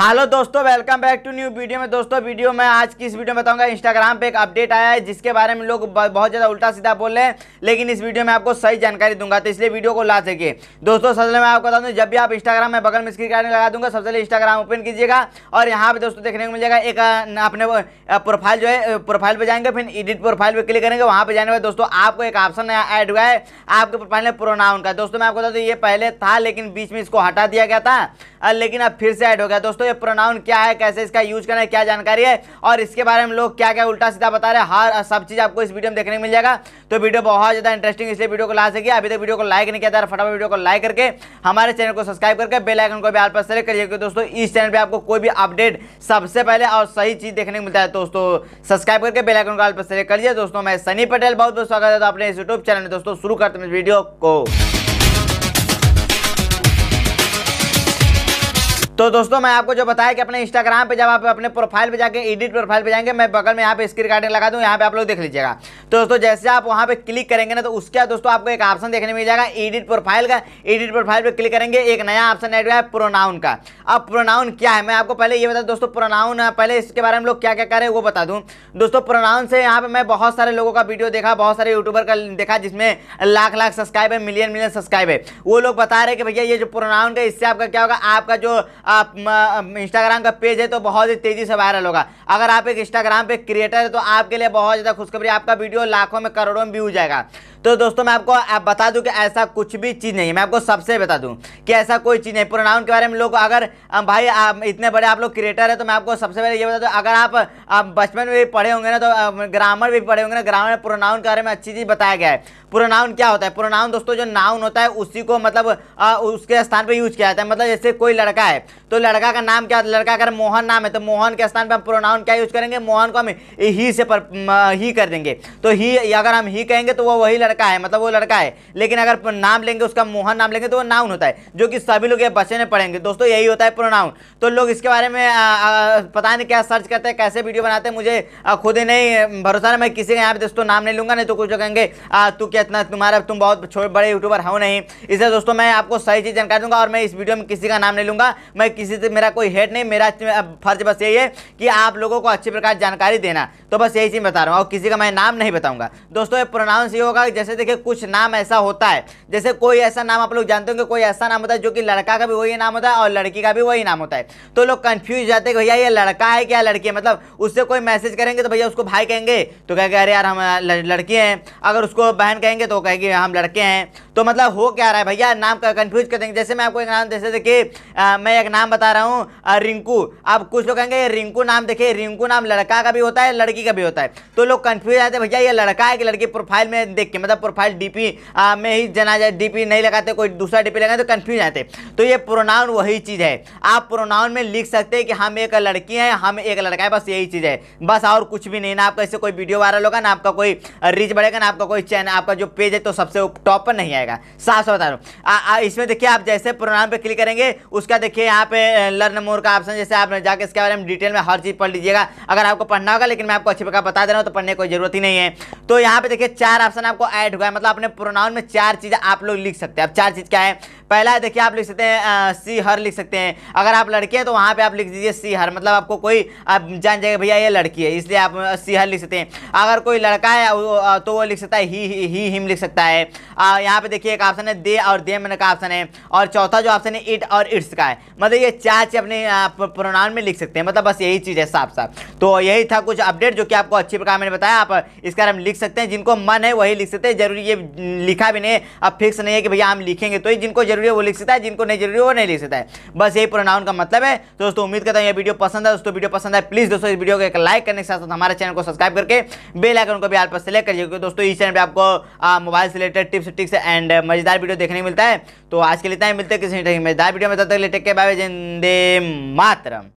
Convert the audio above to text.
hello दोस्तों welcome back to new video में दोस्तों वीडियो में आज की इस वीडियो में बताऊंगा इंस्टाग्राम पे एक अपडेट आया है जिसके बारे में लोग बहुत ज़्यादा उल्टा सीधा बोल रहे हैं लेकिन इस वीडियो में आपको सही जानकारी दूंगा तो इसलिए वीडियो को ला सके दोस्तों सबसे मैं आपको बता दूँ जब भी आप इंस्टाग्राम में बगल में स्क्रीन कार्ड लगा दूंगा सबसे पहले इंस्टाग्राम ओपन कीजिएगा और यहाँ पर दोस्तों देखने को मिलेगा एक अपने प्रोफाइल जो है प्रोफाइल पर जाएंगे फिर एडिट प्रोफाइल पर क्लिक करेंगे वहाँ पर जाने के दोस्तों आपको एक ऑप्शन ऐड हुआ है आपके प्रोफाइल में प्रोनाउन का दोस्तों मैं आपको बता दूँ ये पहले था लेकिन बीच में इसको हटा दिया गया था लेकिन अब फिर से ऐड हो गया दोस्तों ये प्रोनाउन क्या है कैसे इसका यूज करना है क्या जानकारी है और इसके बारे में लोग क्या क्या उल्टा सीधा बता रहे हैं हर सब चीज़ आपको इस वीडियो में देखने मिल जाएगा तो वीडियो बहुत ज़्यादा इंटरेस्टिंग इसलिए वीडियो को ला सके अभी तक वीडियो को लाइक नहीं किया था फटाफट वीडियो को लाइक करके हमारे चैनल को सब्सक्राइब करके बेलाइकन को भी आल पर सेलेक्ट करिए क्योंकि दोस्तों इस चैनल पर आपको कोई भी अपडेट सबसे पहले और सही चीज़ देखने को मिलता है दोस्तों सब्सक्राइब करके बेलाइकन को आल पर सेलेक्ट करिए दोस्तों मैं सनी पटेल बहुत बहुत स्वागत है तो अपने इस यूट्यूब चैनल में दोस्तों शुरू करते हैं वीडियो को तो दोस्तों मैं आपको जो बताया कि अपने इंस्टाग्राम पे जब आप अपने प्रोफाइल पे जाके एडिट प्रोफाइल पे जाएंगे मैं बगल में यहाँ पे स्क्रीन रिकॉर्डिंग लगा दूँ यहाँ पे आप लोग देख लीजिएगा तो दोस्तों जैसे आप वहाँ पे क्लिक करेंगे ना तो उसके बाद दोस्तों आपको एक ऑप्शन देखने मिल जाएगा एडिट प्रोफाइल का एडिट प्रोफाइल पर क्लिक करेंगे एक नया ऑप्शन एड हुआ है प्रोनाउन का अब प्रोनाउन क्या है मैं आपको पहले ये बता दोस्तों प्रोनाउन पहले इसके बारे में लोग क्या क्या करें वो बता दूँ दोस्तों प्रोनाउन से यहाँ पर मैं बहुत सारे लोगों का वीडियो देखा बहुत सारे यूट्यूबर का देखा जिसमें लाख लाख सब्सक्राइब है मिलियन मिलियन सब्सक्राइब है वो लोग बता रहे कि भैया ये जो प्रोनाउन का इससे आपका क्या होगा आपका जो आप इंस्टाग्राम का पेज है तो बहुत ही तेज़ी से वायरल होगा अगर आप एक इंस्टाग्राम पे क्रिएटर है तो आपके लिए बहुत ज़्यादा खुशखबरी आपका वीडियो लाखों में करोड़ों में व्यू जाएगा तो दोस्तों मैं आपको आप बता दूं कि ऐसा कुछ भी चीज़ नहीं है मैं आपको सबसे बता दूं कि ऐसा कोई चीज़ नहीं प्रोनाउन के बारे में लोग अगर भाई आप इतने बड़े आप लोग क्रिएटर है तो मैं आपको सबसे पहले ये बता दूँ अगर आप, आप बचपन में भी पढ़े होंगे ना तो ग्रामर भी पढ़े होंगे ना ग्रामर में प्रोनाउन के बारे में अच्छी चीज़ बताया गया है प्रोनाउन क्या होता है प्रोनाउन दोस्तों जो नाउन होता है उसी को मतलब आ, उसके स्थान पर यूज किया जाता है मतलब जैसे कोई लड़का है तो लड़का का नाम क्या लड़का अगर मोहन नाम है तो मोहन के स्थान पर हम प्रोनाउन क्या यूज करेंगे मोहन को हम ही से पर ही कर देंगे तो ही अगर हम ही कहेंगे तो वो वही लड़का है मतलब वो लड़का है लेकिन अगर नाम लेंगे उसका मोहन नाम लेंगे तो वो नाउन होता है जो कि सभी लोग ये बच्चे में पढ़ेंगे दोस्तों यही होता है प्रोनाउन तो लोग इसके बारे में पता नहीं क्या सर्च करते हैं कैसे वीडियो बनाते हैं मुझे खुद ही नहीं भरोसा नहीं मैं किसी के यहाँ पर दोस्तों नाम नहीं लूँगा नहीं तो कुछ लोग कहेंगे तू क्या इतना तुम्हारा तुम बहुत छोटे बड़े यूट्यूबर हो नहीं इसलिए दोस्तों मैं आपको सही चीज़ जानकारी दूंगा और मैं इस वीडियो में किसी का नाम नहीं लूँगा मैं किसी से मेरा कोई हेट नहीं मेरा फर्ज बस यही है कि आप लोगों को अच्छी प्रकार जानकारी देना तो बस यही चीज़ बता रहा हूँ और किसी का मैं नाम नहीं बताऊंगा दोस्तों ये प्रोनाउंस ये होगा जैसे देखिए कुछ नाम ऐसा होता है जैसे कोई ऐसा नाम आप लोग जानते होंगे कोई ऐसा नाम होता है जो कि लड़का का भी वही नाम होता है और लड़की का भी वही नाम होता है तो लोग कन्फ्यूज जाते हैं भैया ये लड़का है क्या लड़की है मतलब उससे कोई मैसेज करेंगे तो भैया उसको भाई कहेंगे तो कहेंगे अरे यार हम लड़की हैं अगर उसको बहन कहेंगे तो कहेगी हाँ, हम लड़के हैं तो मतलब हो क्या रहा है भैया नाम का कन्फ्यूज कर देंगे जैसे मैं आपको एक नाम जैसे देखिए मैं एक नाम बता रहा हूँ रिंकू आप कुछ लोग कहेंगे रिंकू नाम देखिए रिंकू नाम लड़का का भी होता है लड़की लड़की का भी होता है तो लोग कंफ्यूज आते हैं भैया ये लड़का है कि लड़की प्रोफाइल में देख के मतलब प्रोफाइल डीपी में ही जना जाए डीपी नहीं लगाते कोई दूसरा डीपी लगाते तो कन्फ्यूज आते तो ये प्रोनाउन वही चीज़ है आप प्रोनाउन में लिख सकते हैं कि हम एक लड़की हैं हम एक लड़का है बस यही चीज़ है बस और कुछ भी नहीं ना आपका इससे कोई वीडियो वायरल होगा ना आपका कोई रीच बढ़ेगा ना आपका कोई चैनल आपका जो पेज है तो सबसे टॉप पर नहीं आएगा साफ से बता रहा हूँ इसमें देखिए आप जैसे प्रोनाउन पर क्लिक करेंगे उसका देखिए यहाँ पे लर्न मोर का ऑप्शन जैसे आप जाके इसके बारे में डिटेल में हर चीज़ पढ़ लीजिएगा अगर आपको पढ़ना होगा लेकिन मैं आपको आपको अच्छी प्रकार बता दे रहा हूँ तो पढ़ने की कोई जरूरत ही नहीं है तो यहाँ पे देखिए चार ऑप्शन आपको ऐड हुआ है मतलब अपने प्रोनाउन में चार चीज़ आप लोग लिख सकते हैं अब चार चीज़ क्या है पहला है देखिए आप लिख सकते हैं सी हर लिख सकते हैं अगर आप लड़के हैं तो वहाँ पे आप लिख दीजिए सी हर मतलब आपको कोई आप जान जाएगा भैया ये लड़की है इसलिए आप सी हर लिख सकते हैं अगर कोई लड़का है तो वो लिख सकता है ही ही, ही हिम लिख सकता है यहाँ पे देखिए एक ऑप्शन है दे और दे मैंने का ऑप्शन है और चौथा जो ऑप्शन है इट और इट्स का है मतलब ये चार चीज अपने प्रोनाउन में लिख सकते हैं मतलब बस यही चीज़ है साफ साफ तो यही था कुछ अपडेट जो कि आपको अच्छी प्रकार मैंने बताया आप इसका हम लिख सकते हैं जिनको मन है वही लिख सकते हैं जरूरी ये लिखा भी नहीं अब फिक्स नहीं है कि भैया हम लिखेंगे तो ही जिनको जरूर जरूरी है वो लिख सकता है जिनको नहीं जरूरी है वो नहीं लिख सकता है बस यही प्रोनाउन का मतलब है तो दोस्तों उम्मीद करता हूँ ये वीडियो पसंद है दोस्तों वीडियो पसंद है प्लीज़ दोस्तों इस वीडियो को एक लाइक करने के साथ साथ हमारे चैनल को सब्सक्राइब करके बेल आइकन को भी आल पर सेलेक्ट करिए क्योंकि दोस्तों इस चैनल पर आपको मोबाइल से रिलेटेड टिप्स टिक्स एंड मजेदार वीडियो देखने मिलता है तो आज के लिए मिलते हैं किसी मजेदार वीडियो में तब तक लेटे के बाय जिंदे मातरम